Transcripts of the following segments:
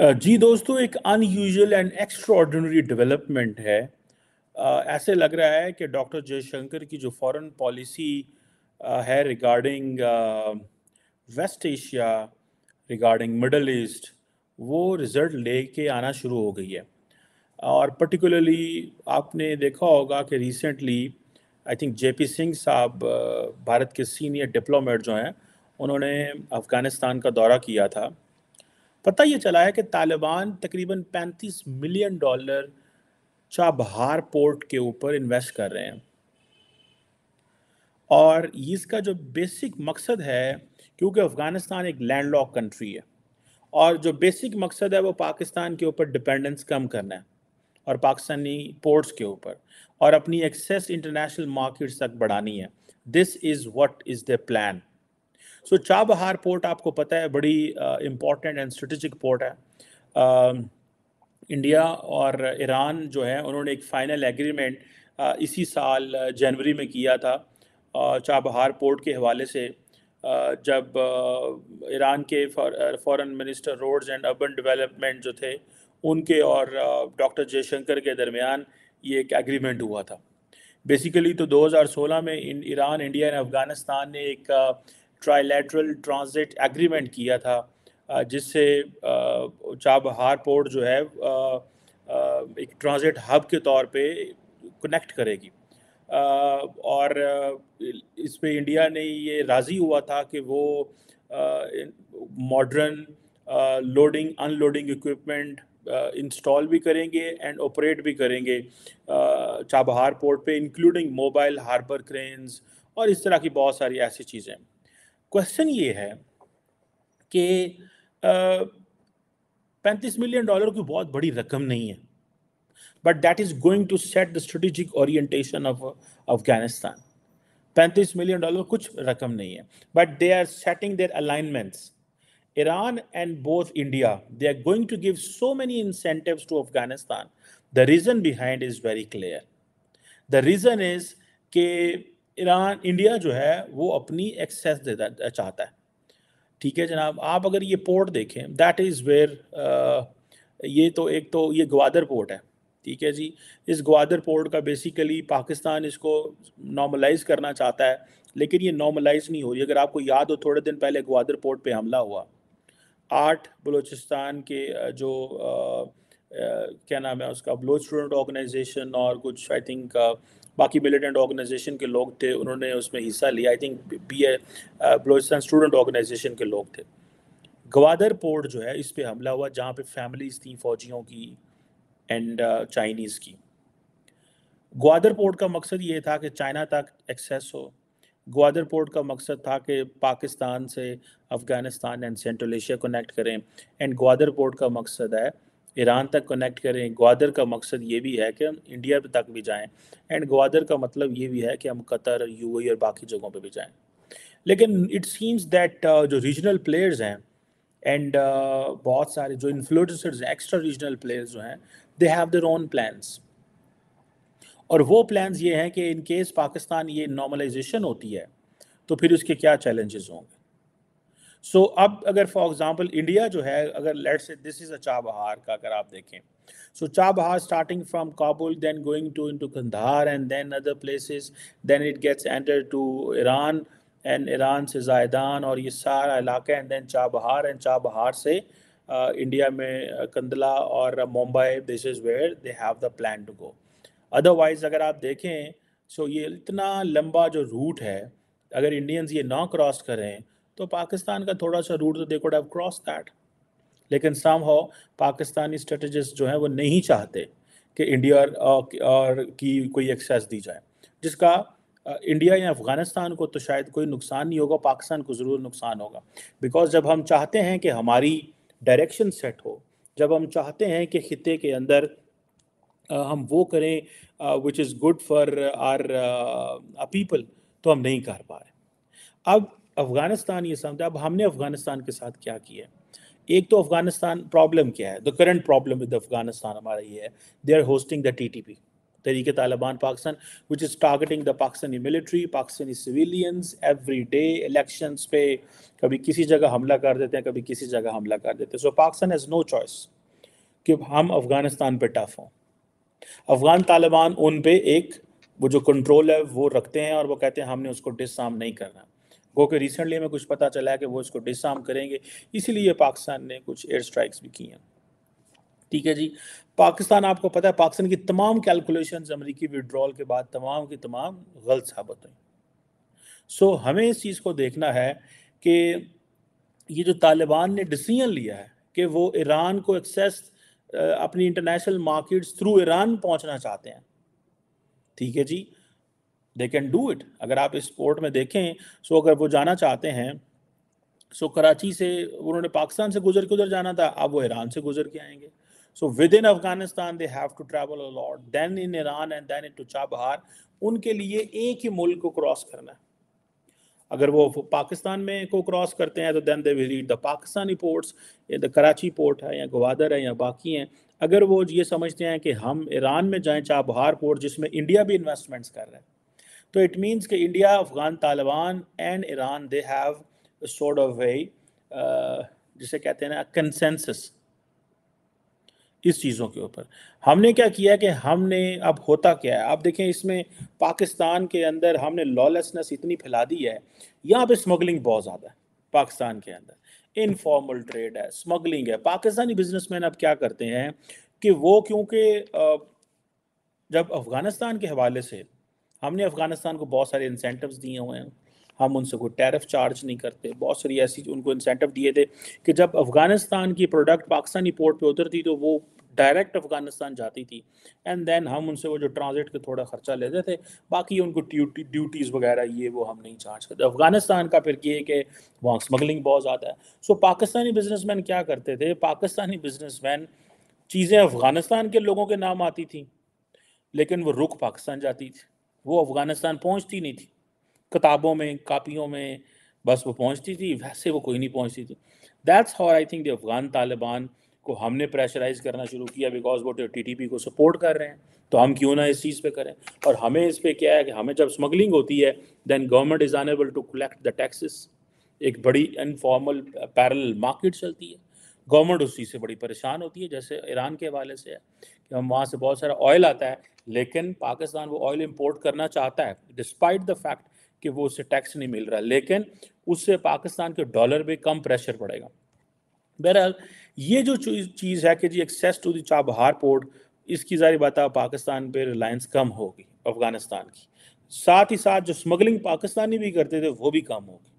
Uh, जी दोस्तों एक अनयूजल एंड एक्स्ट्रॉर्डिनरी डेवलपमेंट है uh, ऐसे लग रहा है कि डॉक्टर जयशंकर की जो फॉरेन पॉलिसी uh, है regarding West Asia regarding Middle East वो रिज़ल्ट लेके आना शुरू हो गई है और पर्टिकुलरली आपने देखा होगा कि recently I think JP Singh साहब भारत के सीनियर डिप्लोमेट जो हैं उन्होंने अफ़गानिस्तान का दौरा किया था पता ये चला है कि तालिबान तकरीबन 35 मिलियन डॉलर चाबहार पोर्ट के ऊपर इन्वेस्ट कर रहे हैं और इसका जो बेसिक मकसद है क्योंकि अफ़गानिस्तान एक लैंडलॉक कंट्री है और जो बेसिक मकसद है वो पाकिस्तान के ऊपर डिपेंडेंस कम करना है और पाकिस्तानी पोर्ट्स के ऊपर और अपनी एक्सेस इंटरनेशनल मार्केट्स तक बढ़ानी है this is what is the plan so so, Chabahar port आपको पता है बड़ी इम्पॉर्टेंट एंड स्ट्रेटेजिक पोर्ट है इंडिया और ईरान जो है उन्होंने एक फ़ाइनल एग्रीमेंट इसी साल जनवरी में किया था चाबहार पोर्ट के हवाले से जब ईरान के foreign minister roads and urban development जो थे उनके और डॉक्टर जयशंकर के दरमियान ये एक एग्रीमेंट हुआ था बेसिकली तो 2016 में ईरान इंडिया एंड अफ़गानिस्तान ने एक ट्राइलेटरल ट्रांजिट एग्रीमेंट किया था जिससे चाबहार पोर्ट जो है एक ट्रांजिट हब के तौर पे कनेक्ट करेगी और इस पर इंडिया ने ये राज़ी हुआ था कि वो modern loading unloading equipment install भी करेंगे एंड ऑपरेट भी करेंगे चाबहार पोर्ट पे इंक्लूडिंग मोबाइल हार्बर क्रेन्स और इस तरह की बहुत सारी ऐसी चीज़ें क्वेश्चन ये है कि पैंतीस मिलियन डॉलर की बहुत बड़ी रकम नहीं है but that is going to set the strategic orientation of Afghanistan पैंतीस मिलियन डॉलर कुछ रकम नहीं है but they are setting their alignments Iran and both India they are going to give so many incentive to Afghanistan the reason behind is very clear the reason is के Iran India जो है वो अपनी access देता चाहता है ठीक है जनाब आप अगर ये पोर्ट देखें दैट इज़ वेयर ये तो एक तो ये ग्वादर पोर्ट है ठीक है जी इस ग्वादर पोर्ट का बेसिकली पाकिस्तान इसको नॉर्मलाइज करना चाहता है लेकिन ये नॉर्मलाइज नहीं हो रही अगर आपको याद हो थोड़े दिन पहले ग्वादर पोर्ट पे हमला हुआ आठ बलूचिस्तान के जो आ, आ, क्या नाम है उसका बलोच स्टूडेंट ऑर्गेनाइजेशन और कुछ आई थिंक बाकी मिलिटेंट ऑर्गेनाइजेशन के लोग थे उन्होंने उसमें हिस्सा लिया I think B A Balochistan student organization के लोग थे गवादर पोर्ट जो है इस पर हमला हुआ जहाँ पे फैमिलीज थी फौजियों की एंड चाइनीज़ uh, की ग्वादर पोर्ट का मकसद ये था कि चाइना तक एक्सेस हो ग्वादर पोर्ट का मकसद था कि पाकिस्तान से Afghanistan and Central Asia connect करें एंड ग्वादर पोर्ट का मकसद है ईरान तक कनेक्ट करें ग्वादर का मकसद ये भी है कि हम इंडिया तक भी जाएं एंड ग्वादर का मतलब ये भी है कि हम कतर यूएई e और बाकी जगहों पे भी जाएं लेकिन इट सीम्स दैट जो रीजनल प्लेयर्स हैं एंड uh, बहुत सारे जो इन्फ्लुएंसर्स एक्स्ट्रा रीजनल प्लेयर्स जो हैं they have their own plans और वो प्लान्स ये हैं कि इन केस पाकिस्तान ये नॉर्मलाइजेशन होती है तो फिर उसके क्या चैलेंजेस होंगे सो so, अब अगर फॉर एग्जांपल इंडिया जो है अगर let's say this is a Chabahar का अगर आप देखें so Chabahar starting from Kabul then going to into Kandahar and then other places then it gets enter to Iran and Iran से जायदान और ये सारा इलाका and then Chabahar and Chabahar से इंडिया uh, में कंदला uh, और Mumbai this is where they have the plan to go otherwise अगर आप देखें सो so ये इतना लंबा जो रूट है अगर इंडियंस ये ना क्रॉस करें तो पाकिस्तान का थोड़ा सा रूट तो दे डेव हैव क्रॉस दैट लेकिन सम हो पाकिस्तानी स्ट्रेटजिस्ट जो हैं वो नहीं चाहते कि इंडिया और, और की कोई एक्सेस दी जाए जिसका इंडिया या अफ़गानिस्तान को तो शायद कोई नुकसान नहीं होगा पाकिस्तान को ज़रूर नुकसान होगा बिकॉज जब हम चाहते हैं कि हमारी डायरेक्शन सेट हो जब हम चाहते हैं कि खत्े के अंदर हम वो करें which is good for our people तो हम नहीं कर पा रहे अब अफगानिस्तान ये समझा अब हमने अफगानिस्तान के साथ क्या किया एक तो अफगानिस्तान प्रॉब्लम क्या है the current problem with Afghanistan हमारा ये है they are hosting the T T P तरीके Taliban Pakistan which is targeting the Pakistani military Pakistani civilians every day election पे कभी किसी जगह हमला कर देते हैं कभी किसी जगह हमला कर देते हैं so Pakistan has no choice कि हम अफगानिस्तान पर टफ हों अफगान तालिबान उन पर एक वो जो कंट्रोल है वो रखते हैं और वो कहते हैं हमने उसको डिसआर्म नहीं करना गो के रिसेंटली हमें कुछ पता चला है कि वो इसको डिसआर्म करेंगे इसीलिए पाकिस्तान ने कुछ एयर स्ट्राइक्स भी की हैं ठीक है जी पाकिस्तान आपको पता है पाकिस्तान की तमाम कैलकुलेशन अमरीकी विड्रॉल के बाद तमाम की तमाम गलत साबित हुई सो हमें इस चीज़ को देखना है कि ये जो तालिबान ने डिसीजन लिया है कि वो ईरान को एक्सेस अपनी इंटरनेशनल मार्केट्स थ्रू ईरान पहुंचना चाहते हैं ठीक है जी दे कैन डू इट अगर आप इस पोर्ट में देखें सो अगर वो जाना चाहते हैं सो कराची से उन्होंने पाकिस्तान से गुजर के उधर जाना था अब वो ईरान से गुजर के आएंगे so within Afghanistan they have to travel a lot then in Iran and then into Chabahar उनके लिए एक ही मुल्क को क्रॉस करना है अगर वो पाकिस्तान में को क्रॉस करते हैं तो then they will read the Pakistani ports the Karachi port है या गवादर है या बाकी हैं अगर वो ये समझते हैं कि हम ईरान में जाएं चाबहार पोर्ट जिसमें इंडिया भी इन्वेस्टमेंट्स कर रहे हैं तो इट मीन्स कि India Afghan Taliban and Iran they have sort of way जिसे कहते हैं ना कंसेंसस इस चीज़ों के ऊपर हमने क्या किया कि हमने अब होता क्या है आप देखें इसमें पाकिस्तान के अंदर हमने लॉलेसनेस इतनी फैला दी है यहाँ पे स्मगलिंग बहुत ज़्यादा है पाकिस्तान के अंदर इनफॉर्मल ट्रेड है स्मगलिंग है पाकिस्तानी बिजनेसमैन अब क्या करते हैं कि वो क्योंकि जब अफ़गानिस्तान के हवाले से हमने अफगानिस्तान को बहुत सारे इंसेंटिव दिए हुए हैं हम उनसे कोई टैरिफ चार्ज नहीं करते बहुत सारी ऐसी उनको इंसेंटिव दिए थे कि जब अफगानिस्तान की प्रोडक्ट पाकिस्तानी पोर्ट पे उतरती तो वो डायरेक्ट अफगानिस्तान जाती थी एंड देन हम उनसे वो जो ट्रांजिट के थोड़ा खर्चा लेते थे बाकी उनको ड्यूटी ड्यूटीज़ वगैरह ये वो हम नहीं चार्ज करते अफगानिस्तान का फिर ये कि वहाँ स्मगलिंग बहुत ज़्यादा है सो पाकिस्तानी बिजनेसमैन क्या करते थे पाकिस्तानी बिजनेसमैन चीज़ें अफगानिस्तान के लोगों के नाम आती थी लेकिन वो रुख पाकिस्तान जाती थी वो अफ़गानिस्तान पहुंचती नहीं थी किताबों में कापियों में बस वो पहुंचती थी वैसे वो कोई नहीं पहुंचती थी that's how I think the Afghan Taliban को हमने प्रेशराइज करना शुरू किया बिकॉज वो टी टी पी को सपोर्ट कर रहे हैं तो हम क्यों ना इस चीज़ पे करें और हमें इस पर क्या है कि हमें जब स्मगलिंग होती है then government is unable to collect the taxes एक बड़ी इनफॉर्मल पैरल मार्केट चलती है गवर्नमेंट उस चीज़ से बड़ी परेशान होती है जैसे ईरान के हवाले से है कि हम वहाँ से बहुत सारा ऑयल आता है लेकिन पाकिस्तान वो ऑयल इम्पोर्ट करना चाहता है डिस्पाइट द फैक्ट कि वो उससे टैक्स नहीं मिल रहा लेकिन उससे पाकिस्तान के डॉलर पर कम प्रेशर पड़ेगा बहरहाल ये जो चीज़ है कि जी access to the Chabahar port इसकी जारी बात है पाकिस्तान पर रिलायंस कम होगी अफगानिस्तान की साथ ही साथ जो स्मगलिंग पाकिस्तानी भी करते थे वो भी कम होगी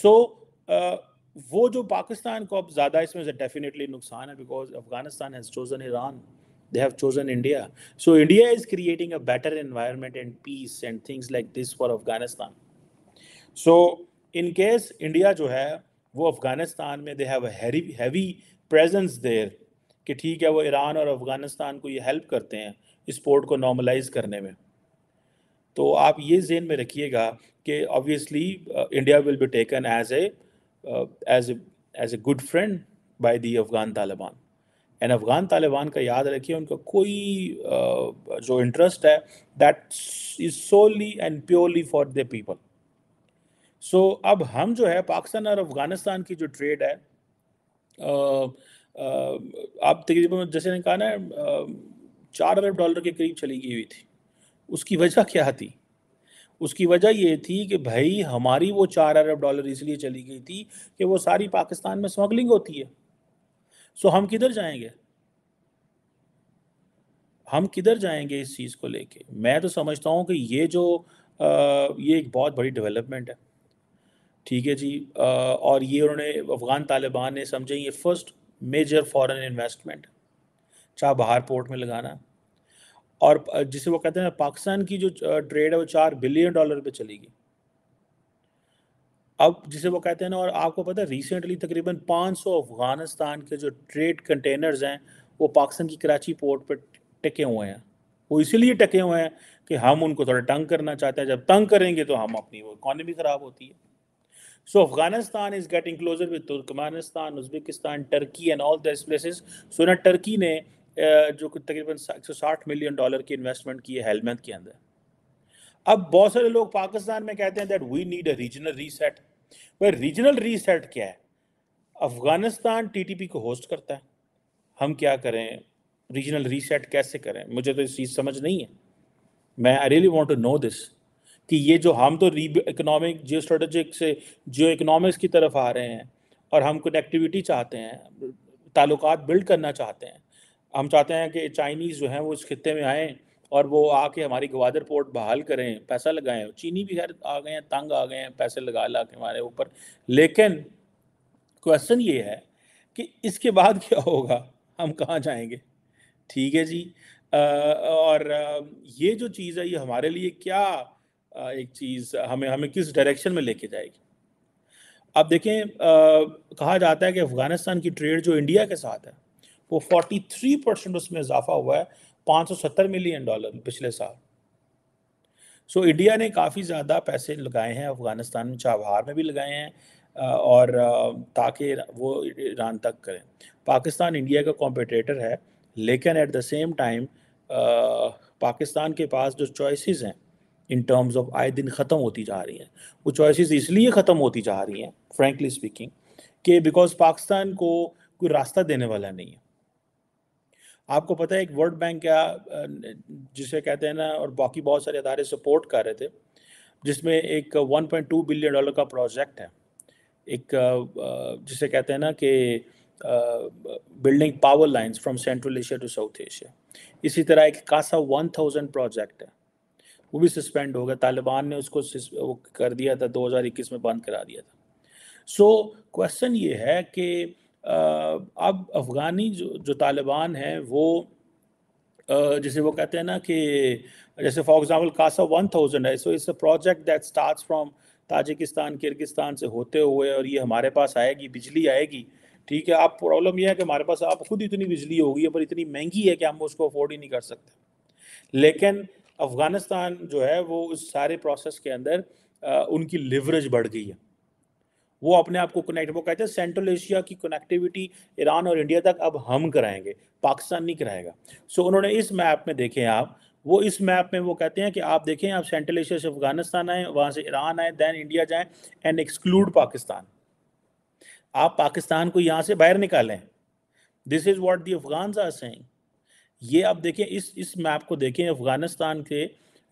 सो so, वो जो पाकिस्तान को अब ज़्यादा इसमें से डेफिनेटली नुकसान है because Afghanistan has chosen Iran they have chosen India so India is creating a better environment and peace and things like this for Afghanistan so in case India जो है वो अफगानिस्तान में they have heavy presence there कि ठीक है वो Iran और अफगानिस्तान को ये हेल्प करते हैं इस पोर्ट को नॉर्मलाइज करने में तो आप ये जेन में रखिएगा कि obviously India will be taken as a as as a good friend by the Afghan Taliban and Afghan Taliban का याद रखिए उनका कोई uh, जो इंटरेस्ट है that is solely and purely for the people so अब हम जो है पाकिस्तान और अफ़गानिस्तान की जो ट्रेड है uh, uh, आप तकरीबन जैसे ने कहा ना चार अरब डॉलर के करीब चली गई हुई थी उसकी वजह क्या थी उसकी वजह ये थी कि भाई हमारी वो चार अरब डॉलर इसलिए चली गई थी कि वो सारी पाकिस्तान में स्मगलिंग होती है सो हम किधर जाएंगे हम किधर जाएंगे इस चीज़ को लेके मैं तो समझता हूँ कि ये जो आ, ये एक बहुत बड़ी डेवलपमेंट है ठीक है जी आ, और ये उन्होंने अफ़गान तालिबान ने समझे ये फर्स्ट मेजर फॉरेन इन्वेस्टमेंट चाहे बाहर पोर्ट में लगाना और जिसे वो कहते हैं पाकिस्तान की जो ट्रेड है वो चार बिलियन डॉलर पे चलेगी अब जिसे वो कहते हैं ना और आपको पता है रिसेंटली तकरीबन 500 अफगानिस्तान के जो ट्रेड कंटेनर्स हैं वो पाकिस्तान की कराची पोर्ट पर टके हुए हैं वो इसीलिए टके हुए हैं कि हम उनको थोड़ा तंग करना चाहते हैं जब तंग करेंगे तो हम अपनी वो इकानमी ख़राब होती है so Afghanistan is getting closer with Turkmenistan Uzbekistan, Turkey and all these places. So now ने जो तकरीबन एक मिलियन डॉलर की इन्वेस्टमेंट की है हेलमेंथ के अंदर अब बहुत सारे लोग पाकिस्तान में कहते हैं that we need a regional reset भाई रीजनल रीसेट क्या है अफगानिस्तान टीटीपी को होस्ट करता है हम क्या करें रीजनल रीसेट कैसे करें मुझे तो इस चीज़ समझ नहीं है मैं I really want to know this कि ये जो हम तो री इकोनॉमिक जियो स्ट्रेटेजिक से जियो इकोनॉमिक्स की तरफ आ रहे हैं और हम कनेक्टिविटी चाहते हैं ताल्लुक बिल्ड करना चाहते हैं हम चाहते हैं कि चाइनीज़ जो हैं वो इस खत्े में आएँ और वो आके हमारी ग्वादर पोर्ट बहाल करें पैसा लगाएं चीनी भी खैर आ गए हैं तंग आ गए हैं पैसे लगा ला के हमारे ऊपर लेकिन क्वेश्चन ये है कि इसके बाद क्या होगा हम कहाँ जाएंगे ठीक है जी आ, और ये जो चीज़ है ये हमारे लिए क्या एक चीज़ हमें हमें किस डायरेक्शन में लेके जाएगी अब देखें आ, कहा जाता है कि अफ़गानिस्तान की ट्रेड जो इंडिया के साथ है वो 43 परसेंट उसमें इजाफा हुआ है 570 मिलियन डॉलर पिछले साल सो so, इंडिया ने काफ़ी ज़्यादा पैसे लगाए हैं अफ़गानिस्तान में चाबहार में भी लगाए हैं और ताकि वो ईरान तक करें पाकिस्तान इंडिया का कॉम्पिटेटर है लेकिन at the same time Pakistan के पास जो चॉइसेस हैं इन टर्म्स ऑफ आए दिन ख़त्म होती जा रही हैं वो चॉइसेस इसलिए ख़त्म होती जा रही हैं फ्रेंकली स्पीकिंग कि बिकॉज पाकिस्तान को कोई रास्ता देने वाला नहीं है आपको पता है एक वर्ल्ड बैंक का जिसे कहते हैं ना और बाकी बहुत सारे अदारे सपोर्ट कर रहे थे जिसमें एक 1.2 बिलियन डॉलर का प्रोजेक्ट है एक जिसे कहते हैं ना कि building power lines from Central Asia to South Asia इसी तरह एक कासा 1000 प्रोजेक्ट है वो भी सस्पेंड हो गया तालिबान ने उसको वो कर दिया था 2021 में बंद करा दिया था सो so, क्वेश्चन ये है कि अब अफ़गानी जो जो तालिबान हैं वो जैसे वो कहते हैं ना कि जैसे for example CASA one thousand है so it's a project that start from Tajikistan Kyrgyzstan से होते हुए और ये हमारे पास आएगी बिजली आएगी ठीक है अब प्रॉब्लम यह है कि हमारे पास आप खुद इतनी बिजली होगी पर इतनी महंगी है कि हम उसको अफोर्ड ही नहीं कर सकते लेकिन अफ़गानिस्तान जो है वो उस सारे प्रोसेस के अंदर आ, उनकी लिवरेज बढ़ गई है वो अपने आप को कनेक्ट वो कहते हैं सेंट्रल एशिया की कनेक्टिविटी ईरान और इंडिया तक अब हम कराएंगे पाकिस्तान नहीं कराएगा सो so, उन्होंने इस मैप में देखें आप वो इस मैप में वो कहते हैं कि आप देखें आप सेंट्रल एशिया से अफगानिस्तान आए वहाँ से ईरान आए दैन इंडिया जाएँ एंड एक्सक्लूड पाकिस्तान आप पाकिस्तान को यहाँ से बाहर निकालें this is what the Afghan are ये आप देखें इस इस मैप को देखें अफगानिस्तान के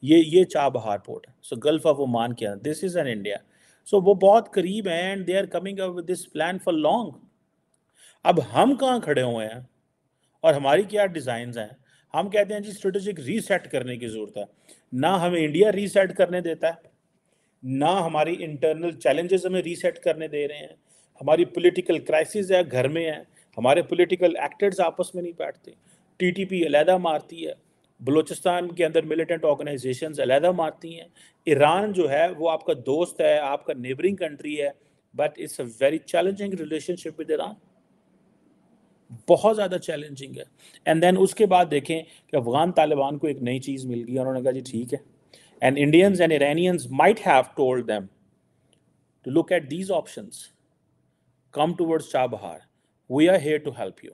ये ये चाबहार पोर्ट है सो गल्फ ऑफ ओमान के this is an India so वो बहुत करीब हैं and they are coming up with this plan for long अब हम कहाँ खड़े हुए हैं और हमारी क्या डिज़ाइन हैं हम कहते हैं जी स्ट्रेटेजिक रीसेट करने की ज़रूरत है ना हमें इंडिया रीसेट करने देता है ना हमारी इंटरनल चैलेंजेस हमें रीसेट करने दे रहे हैं हमारी पॉलिटिकल क्राइसिस है घर में है हमारे पॉलिटिकल एक्टर्स आपस में नहीं बैठते टीटीपी अलहदा मारती है बलूचिस्तान के अंदर मिलिटेंट ऑर्गेनाइजेशन अलहदा मारती हैं ईरान जो है वो आपका दोस्त है आपका नेबरिंग कंट्री है but it's a very challenging relationship with Iran बहुत ज़्यादा चैलेंजिंग है एंड देन उसके बाद देखें कि अफ़गान तालिबान को एक नई चीज़ मिल गई उन्होंने कहा जी ठीक है and Indians and Iranians might have told them to look at these option come towards Chabahar we are here to help you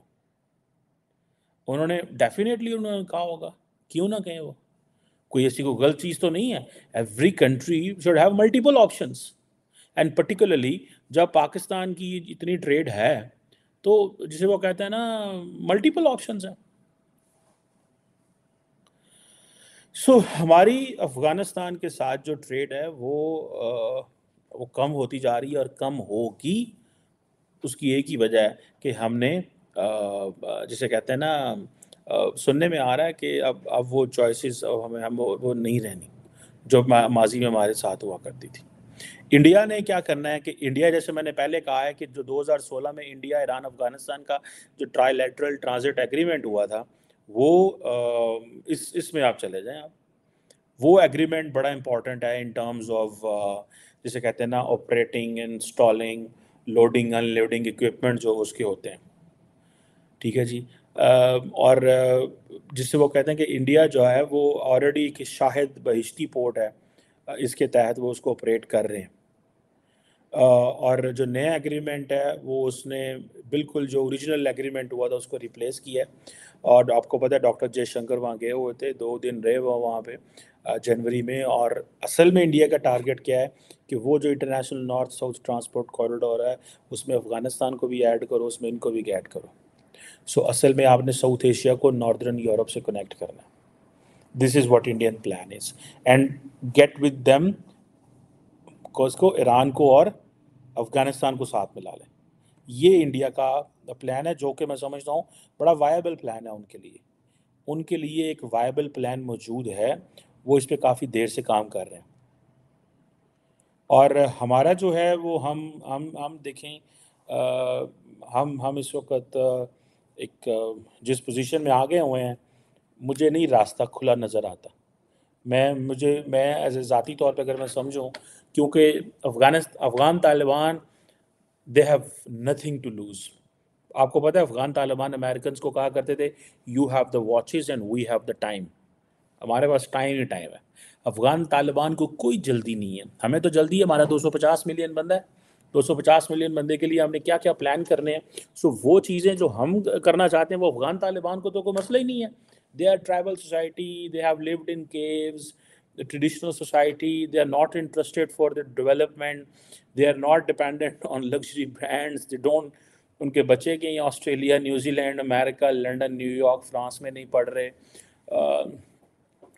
उन्होंने डेफिनेटली उन्होंने कहा होगा क्यों ना कहें वो कोई ऐसी कोई गलत चीज़ तो नहीं है every country should have multiple option and particularly जब पाकिस्तान की इतनी ट्रेड है तो जिसे वो कहते हैं ना मल्टीपल ऑप्शन हैं सो so, हमारी अफ़गानिस्तान के साथ जो ट्रेड है वो आ, वो कम होती जा रही है और कम होगी उसकी एक ही वजह है कि हमने आ, जिसे कहते हैं ना सुनने में आ रहा है कि अब अब वो चॉइसेस हमें हम वो नहीं रहनी जो माजी में हमारे साथ हुआ करती थी इंडिया ने क्या करना है कि इंडिया जैसे मैंने पहले कहा है कि जो 2016 में इंडिया ईरान अफगानिस्तान का जो ट्राइलेटरल ट्रांजिट एग्रीमेंट हुआ था वो इस इसमें आप चले जाएं आप वो एग्रीमेंट बड़ा इम्पॉर्टेंट है इन टर्म्स ऑफ जिसे कहते हैं ना operating installing loading unloading equipment जो उसके होते हैं ठीक है जी और जिससे वो कहते हैं कि इंडिया जो है वो ऑलरेडी एक शाहिद बहिश्ती पोर्ट है इसके तहत वो उसको ऑपरेट कर रहे हैं और जो नया एग्रीमेंट है वो उसने बिल्कुल जो ओरिजिनल एग्रीमेंट हुआ था उसको रिप्लेस किया है और आपको पता है डॉक्टर जयशंकर वहाँ गए हुए थे दो दिन रहे वो वहाँ पे जनवरी में और असल में इंडिया का टारगेट क्या है कि वो जो international North South transport corridor है उसमें अफ़गानिस्तान को भी ऐड करो उसमें इनको भी ऐड करो सो so, असल में आपने साउथ एशिया को नॉर्दर्न यूरोप से कनेक्ट करना this is what Indian plan is and get with them को ईरान को और अफगानिस्तान को साथ मिला लें ये इंडिया का प्लान है जो कि मैं समझता हूँ बड़ा वायबल प्लान है उनके लिए उनके लिए एक वायबल प्लान मौजूद है वो इस पर काफ़ी देर से काम कर रहे हैं और हमारा जो है वो हम हम हम देखें आ, हम हम इस वक्त एक जिस पोजीशन में आ गए हुए हैं मुझे नहीं रास्ता खुला नज़र आता मैं मुझे मैं एज ए ज़ाती तौर पर अगर मैं समझूँ क्योंकि Afghanistan Afghan Taliban they have nothing to lose आपको पता है अफ़गान तालिबान अमेरिकन को कहा करते थे you have the watches and we have the time हमारे पास टाइम ही टाइम है अफ़गान तालिबान को कोई जल्दी नहीं है हमें तो जल्दी है हमारा 250 मिलियन बंदा है 250 मिलियन बंदे के लिए हमने क्या क्या प्लान करने हैं सो वो चीज़ें जो हम करना चाहते हैं वो अफगान तालिबान को तो कोई मसला ही नहीं है they are tribal society they have lived in caves the traditional society they are not interested for the development they are not dependent on luxury brands they don't उनके बच्चे यहीं Australia New Zealand America London New York France में नहीं पढ़ रहे uh,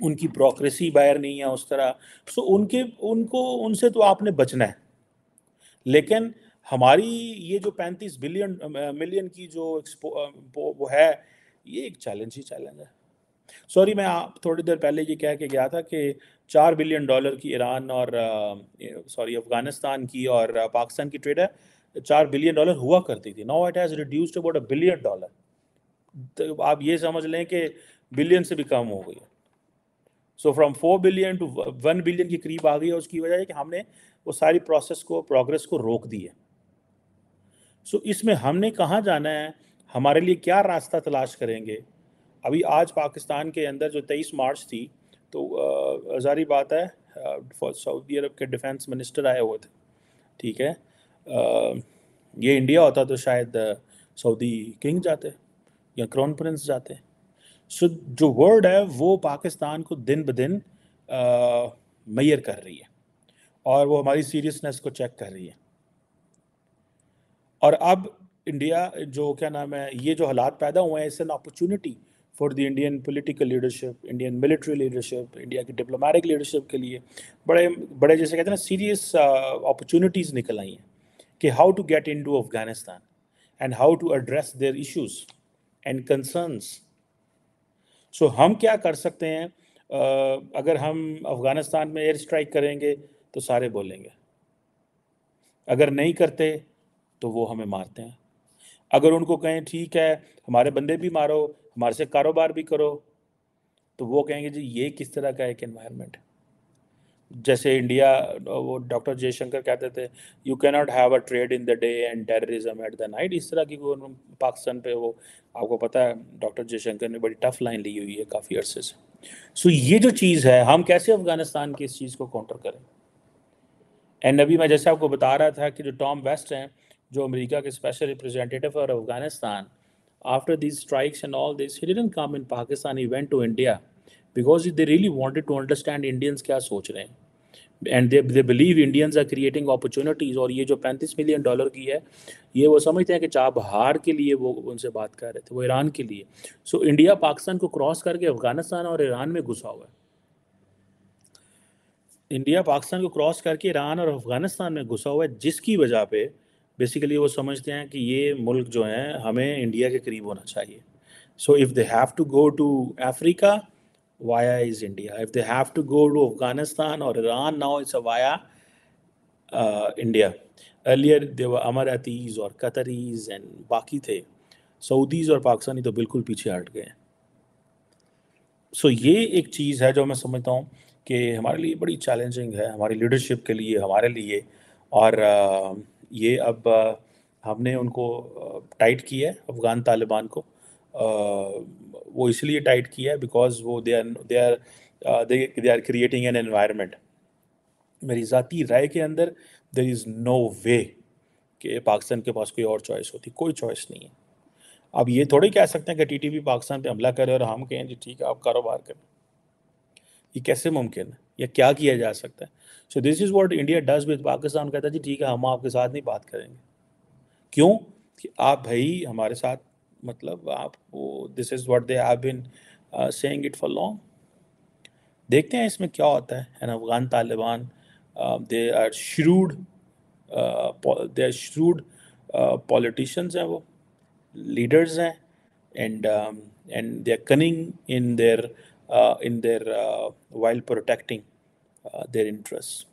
उनकी प्रोक्रेसी बाहर नहीं है उस तरह सो so, उनके उनको उनसे तो आपने बचना है लेकिन हमारी ये जो पैंतीस बिलियन मिलियन की जो एक्सपो वो है ये एक चैलेंज ही चैलेंज है सॉरी मैं आप थोड़ी देर पहले ये कह के गया था कि चार बिलियन डॉलर की ईरान और सॉरी अफगानिस्तान की और पाकिस्तान की ट्रेड है चार बिलियन डॉलर हुआ करती थी now it has reduced about a billion dollar तो आप ये समझ लें कि बिलियन से भी कम हो गई है so from four billion to one billion के करीब आ गई है उसकी वजह है कि हमने वो सारी प्रोसेस को प्रोग्रेस को रोक दी है सो इसमें हमने कहाँ जाना है हमारे लिए क्या रास्ता तलाश करेंगे अभी आज पाकिस्तान के अंदर जो तेईस मार्च थी तो जारी बात है सऊदी अरब के डिफेंस मिनिस्टर आए हुए थे ठीक है आ, ये इंडिया होता तो शायद सऊदी किंग जाते या क्राउन प्रिंस जाते सो जो वर्ल्ड है वो पाकिस्तान को दिन ब दिन मैयर कर रही है और वो हमारी सीरियसनेस को चेक कर रही है और अब इंडिया जो क्या नाम है ये जो हालात पैदा हुए हैं is an opportunity for the Indian political leadership Indian military leadership India की डिप्लोमेटिक लीडरशिप के लिए बड़े बड़े जैसे कहते हैं ना सीरियस अपॉर्चुनिटीज़ uh, निकल आई हैं कि how to get into Afghanistan and how to address their issues and concerns so हम क्या कर सकते हैं uh, अगर हम अफ़गानिस्तान में एयर स्ट्राइक करेंगे तो सारे बोलेंगे अगर नहीं करते तो वो हमें मारते हैं अगर उनको कहें ठीक है हमारे बंदे भी मारो हमारे से कारोबार भी करो तो वो कहेंगे जी ये किस तरह का एक इन्वायरमेंट जैसे इंडिया वो डॉक्टर जयशंकर कहते थे you can not have a trade in the day and terrorism at the night इस तरह की वो पाकिस्तान पे वो आपको पता है डॉक्टर जयशंकर ने बड़ी टफ लाइन ली हुई है काफ़ी अरसे से सो so, ये जो चीज़ है हम कैसे अफगानिस्तान की इस चीज़ को काउंटर करें एंड अभी मैं जैसे आपको बता रहा था कि जो टॉम वेस्ट हैं जो अमेरिका के स्पेशल रिप्रेजेंटेटिव और Afghanistan after this strikes and all this he didn't come in Pakistan he went to India because they really wanted to understand Indians क्या सोच रहे हैं and they they believe Indians are creating opportunities और ये जो पैंतीस million dollar की है ये वो समझते हैं कि चाबहार के लिए वो उनसे बात कर रहे थे वो ईरान के लिए सो so, इंडिया पाकिस्तान को क्रॉस करके अफगानिस्तान और ईरान में घुसा हुआ है इंडिया पाकिस्तान को क्रॉस करके ईरान और अफगानिस्तान में घुसा हुआ है जिसकी वजह पे बेसिकली वो समझते हैं कि ये मुल्क जो हैं हमें इंडिया के करीब होना चाहिए so if they have to go to Africa via is India if they have to go to Afghanistan और Iran now is a via India earlier they were Emiratis और कतरीज़ एंड बाकी थे सऊदीज़ और पाकिस्तानी तो बिल्कुल पीछे हट गए सो so, ये एक चीज़ है जो मैं समझता हूँ कि हमारे लिए बड़ी चैलेंजिंग है हमारी लीडरशिप के लिए हमारे लिए और ये अब हमने उनको टाइट किया है अफ़गान तालिबान को वो इसलिए टाइट किया है बिकॉज वो they are they are they are creating an environment मेरी ज़ाती राय के अंदर देर इज़ नो वे कि पाकिस्तान के पास कोई और चॉइस होती कोई चॉइस नहीं है अब ये थोड़ी कह सकते हैं कि टीटीपी पाकिस्तान पे हमला करे और हम कहें जी ठीक है आप कारोबार करें ये कैसे मुमकिन है या क्या किया जा सकता है so this is what India does with Pakistan कहता है जी ठीक है हम आपके साथ नहीं बात करेंगे क्यों कि आप भाई हमारे साथ मतलब आप वो this is what they have been saying it for long देखते हैं इसमें क्या होता है an Afghan Taliban they are shrewd they are shrewd politicians हैं वो लीडर्स हैं and and they are cunning in their Uh, in their uh, while protecting uh, their interests.